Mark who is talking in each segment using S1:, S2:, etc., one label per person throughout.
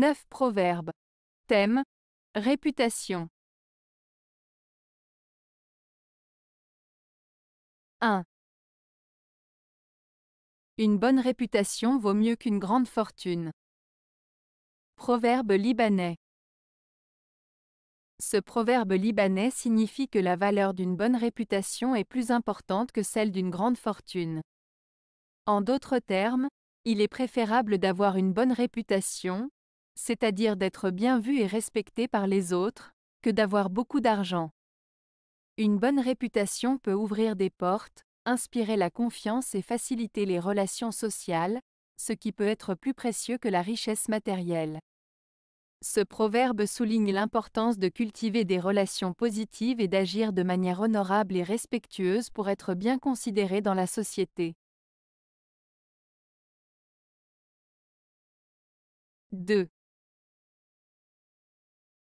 S1: 9 proverbes. Thème Réputation. 1. Une bonne réputation
S2: vaut mieux qu'une grande fortune. Proverbe libanais. Ce proverbe libanais signifie que la valeur d'une bonne réputation est plus importante que celle d'une grande fortune. En d'autres termes, il est préférable d'avoir une bonne réputation, c'est-à-dire d'être bien vu et respecté par les autres, que d'avoir beaucoup d'argent. Une bonne réputation peut ouvrir des portes, inspirer la confiance et faciliter les relations sociales, ce qui peut être plus précieux que la richesse matérielle. Ce proverbe souligne l'importance de cultiver des relations positives et d'agir de manière honorable et respectueuse pour être bien considéré dans la société. 2.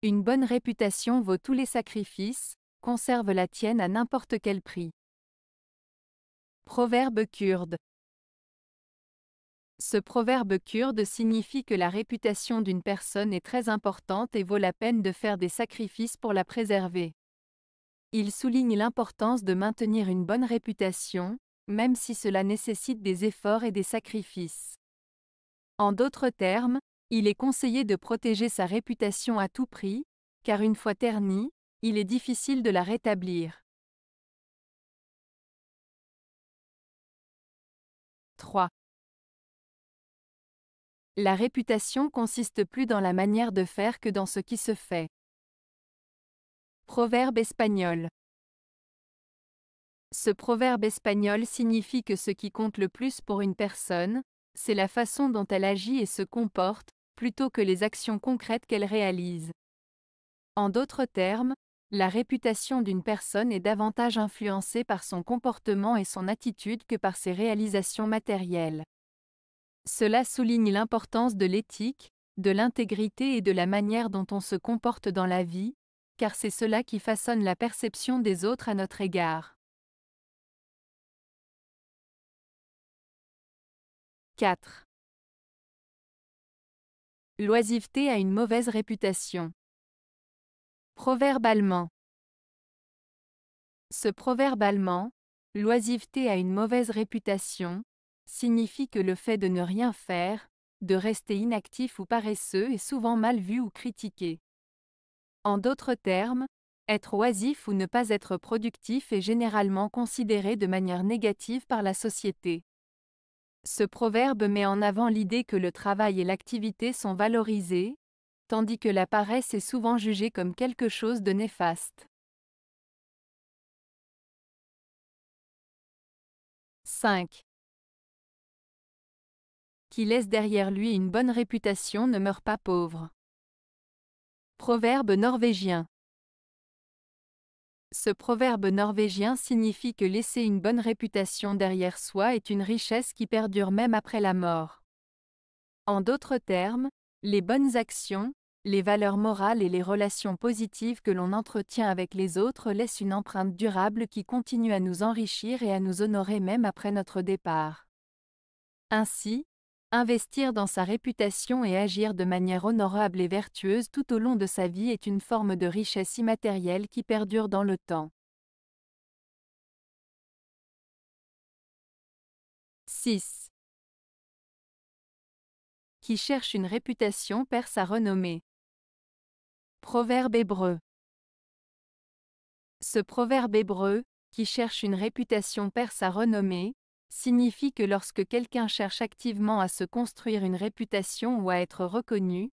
S2: Une bonne réputation vaut tous les sacrifices, conserve la tienne à n'importe quel prix. Proverbe kurde. Ce proverbe kurde signifie que la réputation d'une personne est très importante et vaut la peine de faire des sacrifices pour la préserver. Il souligne l'importance de maintenir une bonne réputation, même si cela nécessite des efforts et des sacrifices. En d'autres termes, il est conseillé de protéger sa réputation à tout prix, car une fois ternie, il est difficile de la rétablir.
S1: 3. La réputation consiste plus dans la manière de faire que dans ce qui se
S2: fait. Proverbe espagnol. Ce proverbe espagnol signifie que ce qui compte le plus pour une personne, c'est la façon dont elle agit et se comporte, plutôt que les actions concrètes qu'elle réalise. En d'autres termes, la réputation d'une personne est davantage influencée par son comportement et son attitude que par ses réalisations matérielles. Cela souligne l'importance de l'éthique, de l'intégrité et de la manière dont on se comporte dans la vie, car c'est cela qui façonne la perception des autres à notre égard.
S1: 4. L'oisiveté a une mauvaise réputation.
S2: Proverbe allemand. Ce proverbe allemand, l'oisiveté a une mauvaise réputation, signifie que le fait de ne rien faire, de rester inactif ou paresseux est souvent mal vu ou critiqué. En d'autres termes, être oisif ou ne pas être productif est généralement considéré de manière négative par la société. Ce proverbe met en avant l'idée que le travail et l'activité sont valorisés, tandis que la paresse est souvent jugée comme quelque chose de néfaste. 5. Qui laisse derrière lui une bonne réputation ne meurt pas pauvre. Proverbe norvégien. Ce proverbe norvégien signifie que laisser une bonne réputation derrière soi est une richesse qui perdure même après la mort. En d'autres termes, les bonnes actions, les valeurs morales et les relations positives que l'on entretient avec les autres laissent une empreinte durable qui continue à nous enrichir et à nous honorer même après notre départ. Ainsi, Investir dans sa réputation et agir de manière honorable et vertueuse tout au long de sa vie est une forme de richesse immatérielle qui perdure dans le temps.
S1: 6. Qui cherche une réputation perd sa renommée.
S2: Proverbe hébreu. Ce proverbe hébreu, qui cherche une réputation perd sa renommée, signifie que lorsque quelqu'un cherche activement à se construire une réputation ou à être reconnu,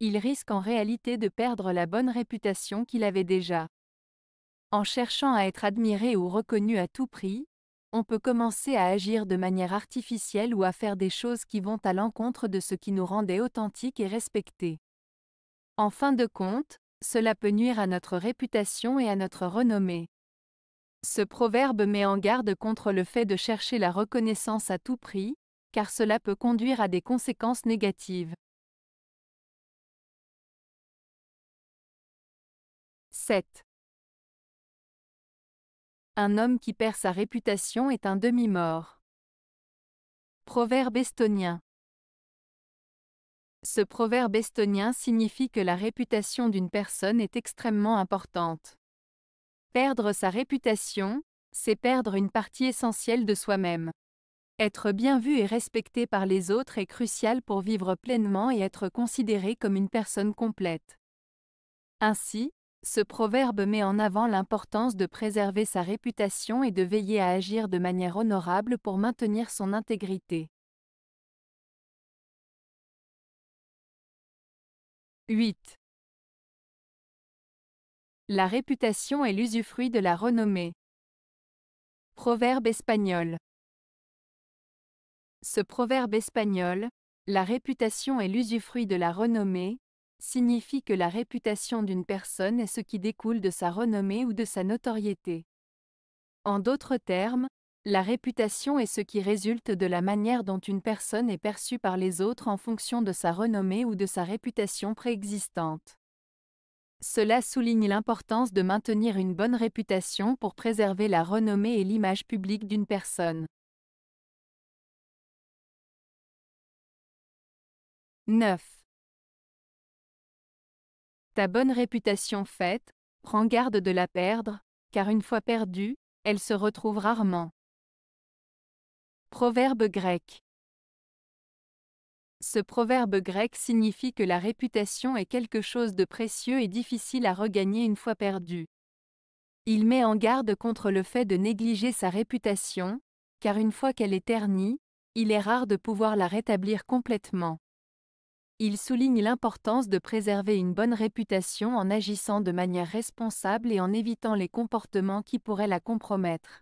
S2: il risque en réalité de perdre la bonne réputation qu'il avait déjà. En cherchant à être admiré ou reconnu à tout prix, on peut commencer à agir de manière artificielle ou à faire des choses qui vont à l'encontre de ce qui nous rendait authentiques et respectés. En fin de compte, cela peut nuire à notre réputation et à notre renommée. Ce proverbe met en garde contre le fait de chercher la reconnaissance à tout prix, car cela peut conduire à des conséquences négatives.
S1: 7. Un homme qui perd
S2: sa réputation est un demi-mort. Proverbe estonien. Ce proverbe estonien signifie que la réputation d'une personne est extrêmement importante. Perdre sa réputation, c'est perdre une partie essentielle de soi-même. Être bien vu et respecté par les autres est crucial pour vivre pleinement et être considéré comme une personne complète. Ainsi, ce proverbe met en avant l'importance de préserver sa réputation et de veiller à agir de manière honorable pour maintenir son intégrité.
S1: 8. La réputation est l'usufruit de la renommée.
S2: Proverbe espagnol. Ce proverbe espagnol, la réputation est l'usufruit de la renommée, signifie que la réputation d'une personne est ce qui découle de sa renommée ou de sa notoriété. En d'autres termes, la réputation est ce qui résulte de la manière dont une personne est perçue par les autres en fonction de sa renommée ou de sa réputation préexistante. Cela souligne l'importance de maintenir une bonne réputation pour préserver la renommée et l'image publique d'une personne.
S1: 9. Ta bonne
S2: réputation faite, prends garde de la perdre, car une fois perdue, elle se retrouve rarement. Proverbe grec. Ce proverbe grec signifie que la réputation est quelque chose de précieux et difficile à regagner une fois perdue. Il met en garde contre le fait de négliger sa réputation, car une fois qu'elle est ternie, il est rare de pouvoir la rétablir complètement. Il souligne l'importance de préserver une bonne réputation en agissant de manière responsable et en évitant les comportements qui pourraient la compromettre.